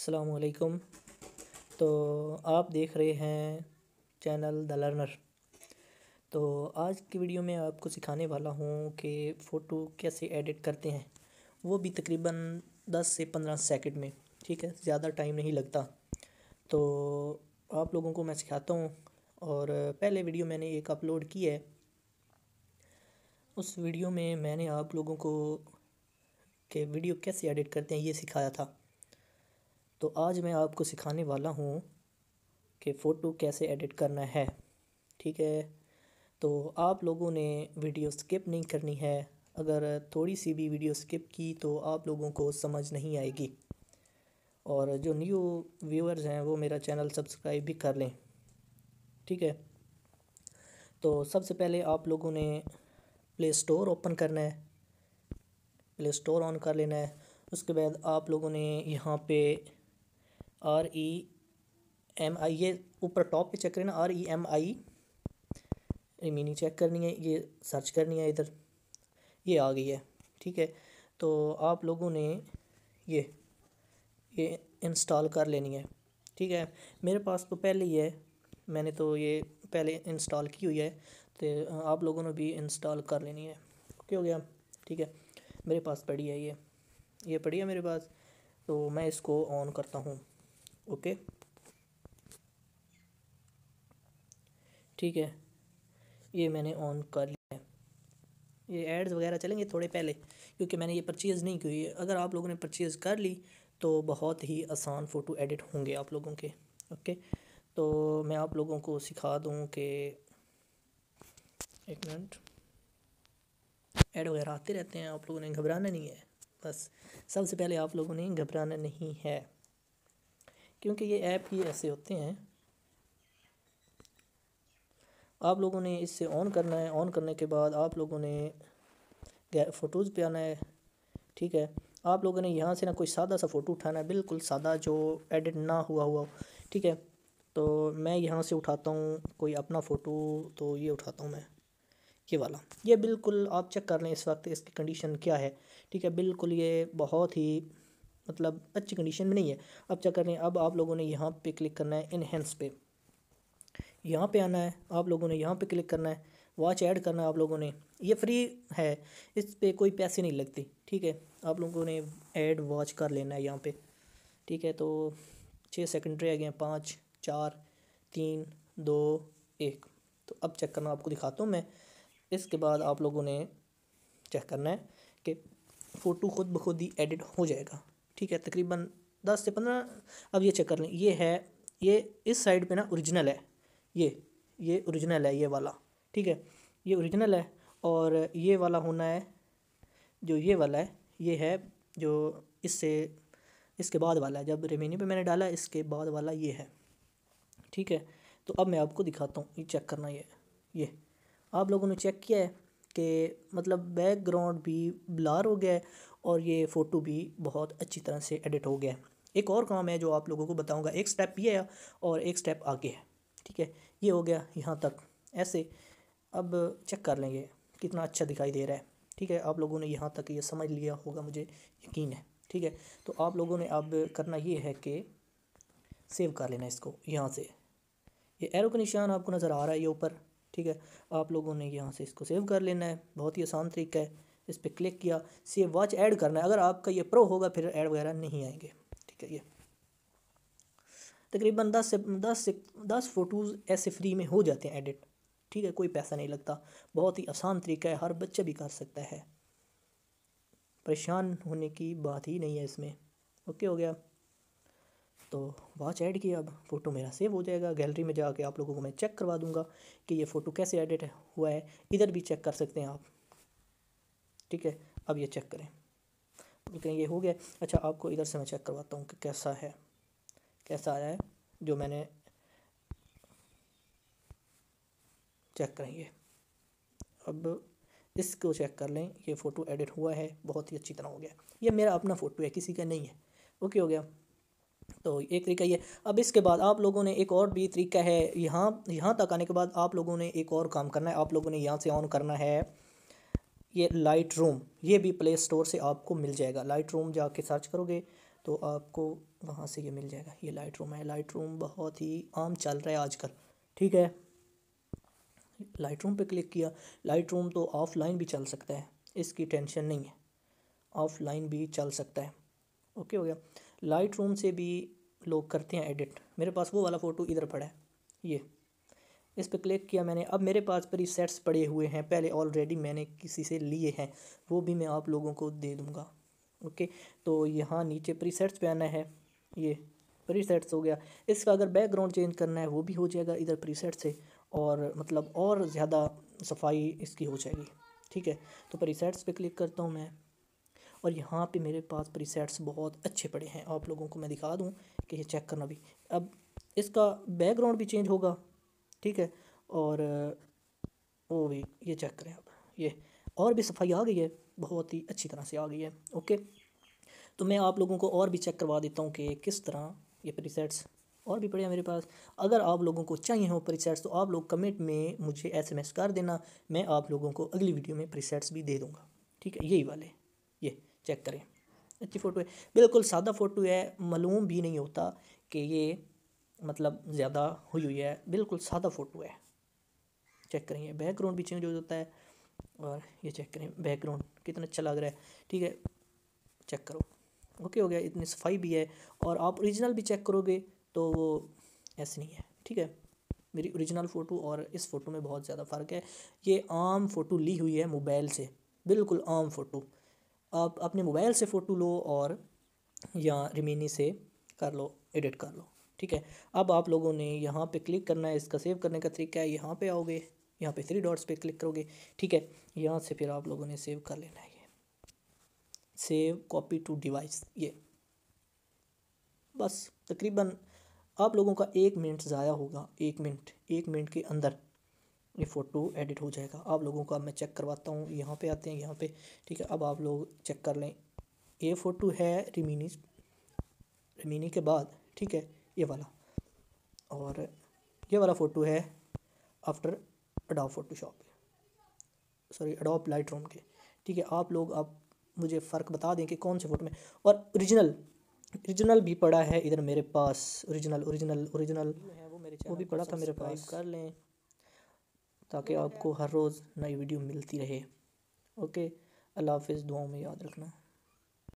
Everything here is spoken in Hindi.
असलकुम तो आप देख रहे हैं चैनल द लर्नर तो आज की वीडियो में आपको सिखाने वाला हूँ कि फ़ोटो कैसे एडिट करते हैं वो भी तकरीबन 10 से 15 सेकंड में ठीक है ज़्यादा टाइम नहीं लगता तो आप लोगों को मैं सिखाता हूँ और पहले वीडियो मैंने एक अपलोड की है उस वीडियो में मैंने आप लोगों को कि वीडियो कैसे एडिट करते हैं ये सिखाया था तो आज मैं आपको सिखाने वाला हूँ कि फ़ोटो कैसे एडिट करना है ठीक है तो आप लोगों ने वीडियो स्किप नहीं करनी है अगर थोड़ी सी भी वीडियो स्किप की तो आप लोगों को समझ नहीं आएगी और जो न्यू व्यूअर्स हैं वो मेरा चैनल सब्सक्राइब भी कर लें ठीक है तो सबसे पहले आप लोगों ने प्ले स्टोर ओपन करना है प्ले स्टोर ऑन कर लेना है उसके बाद आप लोगों ने यहाँ पे आर ई एम आई ये ऊपर टॉप पे चेक करना R E M I meaning check करनी है ये सर्च करनी है इधर ये आ गई है ठीक है तो आप लोगों ने ये ये इंस्टॉल कर लेनी है ठीक है मेरे पास तो पहले ही है मैंने तो ये पहले इंस्टॉल की हुई है तो आप लोगों ने भी इंस्टॉल कर लेनी है ओके हो गया ठीक है मेरे पास पड़ी है ये ये पड़ी है मेरे पास तो मैं इसको ऑन करता हूँ ओके ठीक है ये मैंने ऑन कर लिया है ये एड्स वगैरह चलेंगे थोड़े पहले क्योंकि मैंने ये परचेज़ नहीं की है अगर आप लोगों ने परचेज़ कर ली तो बहुत ही आसान फ़ोटो एडिट होंगे आप लोगों के ओके तो मैं आप लोगों को सिखा दूँ कि एक मिनट एड वगैरह आते रहते हैं आप लोगों ने घबराना नहीं है बस सबसे पहले आप लोगों ने घबराना नहीं है क्योंकि ये ऐप ही ऐसे होते हैं आप लोगों ने इसे ऑन करना है ऑन करने के बाद आप लोगों ने फ़ोटोज़ पे आना है ठीक है आप लोगों ने यहाँ से ना कोई सादा सा फ़ोटो उठाना है बिल्कुल सादा जो एडिट ना हुआ हुआ ठीक है तो मैं यहाँ से उठाता हूँ कोई अपना फ़ोटो तो ये उठाता हूँ मैं ये वाला ये बिल्कुल आप चेक कर लें इस वक्त इसकी कंडीशन क्या है ठीक है बिल्कुल ये बहुत ही मतलब अच्छी कंडीशन में नहीं है अब चेक करें अब आप लोगों ने यहाँ पे क्लिक करना है इनहेंस पे यहाँ पे आना है आप लोगों ने यहाँ पे क्लिक करना है वॉच ऐड करना है आप लोगों ने ये फ्री है इस पर कोई पैसे नहीं लगते ठीक है आप लोगों ने ऐड वॉच कर लेना है यहाँ पर ठीक है तो छः सेकेंड आ गए हैं पाँच चार तीन दो एक तो अब चेक करना आपको दिखाता हूँ मैं इसके बाद आप लोगों ने चेक करना है कि फ़ोटो खुद ब खुद ही एडिट हो जाएगा ठीक है तकरीबन दस से पंद्रह अब ये चेक कर लें ये है ये इस साइड पे ना ओरिजिनल है ये ये ओरिजिनल है ये वाला ठीक है ये ओरिजिनल है और ये वाला होना है जो ये वाला है ये है जो इससे इसके बाद वाला है जब रेवेन्यू पे मैंने डाला इसके बाद वाला ये है ठीक है तो अब मैं आपको दिखाता हूँ ये चेक करना ये ये आप लोगों ने चेक किया है के मतलब बैकग्राउंड भी ब्लर हो गया है और ये फ़ोटो भी बहुत अच्छी तरह से एडिट हो गया है एक और काम है जो आप लोगों को बताऊंगा एक स्टेप ये है और एक स्टेप आगे है ठीक है ये हो गया यहाँ तक ऐसे अब चेक कर लेंगे कितना अच्छा दिखाई दे रहा है ठीक है आप लोगों ने यहाँ तक ये समझ लिया होगा मुझे यकीन है ठीक है तो आप लोगों ने अब करना ये है कि सेव कर लेना इसको यहाँ से ये एरो का निशान आपको नज़र आ रहा है ये ऊपर ठीक है आप लोगों ने यहाँ से इसको सेव कर लेना है बहुत ही आसान तरीका है इस पर क्लिक किया सेव वॉच ऐड करना है अगर आपका ये प्रो होगा फिर ऐड वगैरह नहीं आएंगे ठीक है ये तकरीबन दस से दस से दस फ़ोटोज़ ऐसे फ्री में हो जाते हैं एडिट ठीक है कोई पैसा नहीं लगता बहुत ही आसान तरीका है हर बच्चा भी कर सकता है परेशान होने की बात ही नहीं है इसमें ओके हो गया तो वॉच ऐड किया अब फ़ोटो मेरा सेव हो जाएगा गैलरी में जाके आप लोगों को मैं चेक करवा दूंगा कि ये फ़ोटो कैसे एडिट हुआ है इधर भी चेक कर सकते हैं आप ठीक है अब ये चेक करें लेकिन ये हो गया अच्छा आपको इधर से मैं चेक करवाता हूँ कि कैसा है कैसा आया है जो मैंने चेक करेंगे अब इसको चेक कर लें ये फ़ोटो एडिट हुआ है बहुत ही अच्छी तरह हो गया ये मेरा अपना फ़ोटो है किसी का नहीं है ओके हो गया तो एक तरीका ये अब इसके बाद आप लोगों ने एक और भी तरीका है यहाँ यहाँ तक आने के बाद आप लोगों ने एक और काम करना है आप लोगों ने यहाँ से ऑन करना है ये लाइट रूम ये भी प्ले स्टोर से आपको मिल जाएगा लाइट रूम जाके सर्च करोगे तो आपको वहाँ से ये मिल जाएगा ये लाइट रूम है लाइट रूम बहुत ही आम चल रहा है आजकल ठीक है लाइट रूम पर क्लिक किया लाइट रूम तो ऑफलाइन भी चल सकता है इसकी टेंशन नहीं है ऑफलाइन भी चल सकता है ओके हो गया लाइट रूम से भी लोग करते हैं एडिट मेरे पास वो वाला फ़ोटो इधर पड़ा है ये इस पर क्लिक किया मैंने अब मेरे पास सेट्स पड़े हुए हैं पहले ऑलरेडी मैंने किसी से लिए हैं वो भी मैं आप लोगों को दे दूँगा ओके तो यहाँ नीचे प्री सेट्स पर आना है ये प्री सेट्स हो गया इसका अगर बैकग्राउंड चेंज करना है वो भी हो जाएगा इधर प्री सेट से और मतलब और ज़्यादा सफाई इसकी हो जाएगी ठीक है तो प्री सेट्स पर क्लिक करता हूँ मैं और यहाँ पे मेरे पास प्रीसेट्स बहुत अच्छे पड़े हैं आप लोगों को मैं दिखा दूँ कि ये चेक करना भी अब इसका बैकग्राउंड भी चेंज होगा ठीक है और वो भी ये चेक करें आप ये और भी सफाई आ गई है बहुत ही अच्छी तरह से आ गई है ओके तो मैं आप लोगों को और भी चेक करवा देता हूँ कि किस तरह ये प्रीसेट्स और भी पड़े हैं मेरे पास अगर आप लोगों को चाहिए हो प्रीसेट्स तो आप लोग कमेंट में मुझे एसएमएस कर देना मैं आप लोगों को अगली वीडियो में प्रीसेट्स भी दे दूँगा ठीक है यही वाले ये चेक करें अच्छी फ़ोटो है बिल्कुल सादा फ़ोटो है मालूम भी नहीं होता कि ये मतलब ज़्यादा हुई हुई है बिल्कुल सादा फ़ोटो है चेक करें ये बैकग्राउंड भी चेंज हो जाता है और ये चेक करें बैकग्राउंड कितना अच्छा लग रहा है ठीक है चेक करो ओके हो गया इतनी सफाई भी है और आप ओरिजिनल भी चेक करोगे तो वो ऐसे नहीं है ठीक है मेरी ओरिजिनल फ़ोटो और इस फ़ोटो में बहुत ज़्यादा फ़र्क है ये आम फ़ोटो ली हुई है मोबाइल से बिल्कुल आम फ़ोटो आप अपने मोबाइल से फ़ोटो लो और या रिमिनी से कर लो एडिट कर लो ठीक है अब आप लोगों ने यहाँ पे क्लिक करना है इसका सेव करने का तरीका है यहाँ पे आओगे यहाँ पे थ्री डॉट्स पे क्लिक करोगे ठीक है यहाँ से फिर आप लोगों ने सेव कर लेना है ये सेव कॉपी टू डिवाइस ये बस तकरीबन आप लोगों का एक मिनट ज़ाया होगा एक मिनट एक मिनट के अंदर ये फ़ोटो एडिट हो जाएगा आप लोगों का मैं चेक करवाता हूँ यहाँ पे आते हैं यहाँ पे ठीक है अब आप लोग चेक कर लें ये फ़ोटो है रिमिनी रिमिनी के बाद ठीक है ये वाला और ये वाला फ़ोटो है after Adobe Photoshop sorry Adobe Lightroom के ठीक है आप लोग आप मुझे फ़र्क बता दें कि कौन से फ़ोटो में और ओरिजिनल ओरिजिनल भी पड़ा है इधर मेरे पास ओरिजिनल ओरिजिनल ओरिजिनल वो भी पड़ा था मेरे पास कर लें ताकि आपको हर रोज़ नई वीडियो मिलती रहे ओके अल्लाह हाफ दुआओं में याद रखना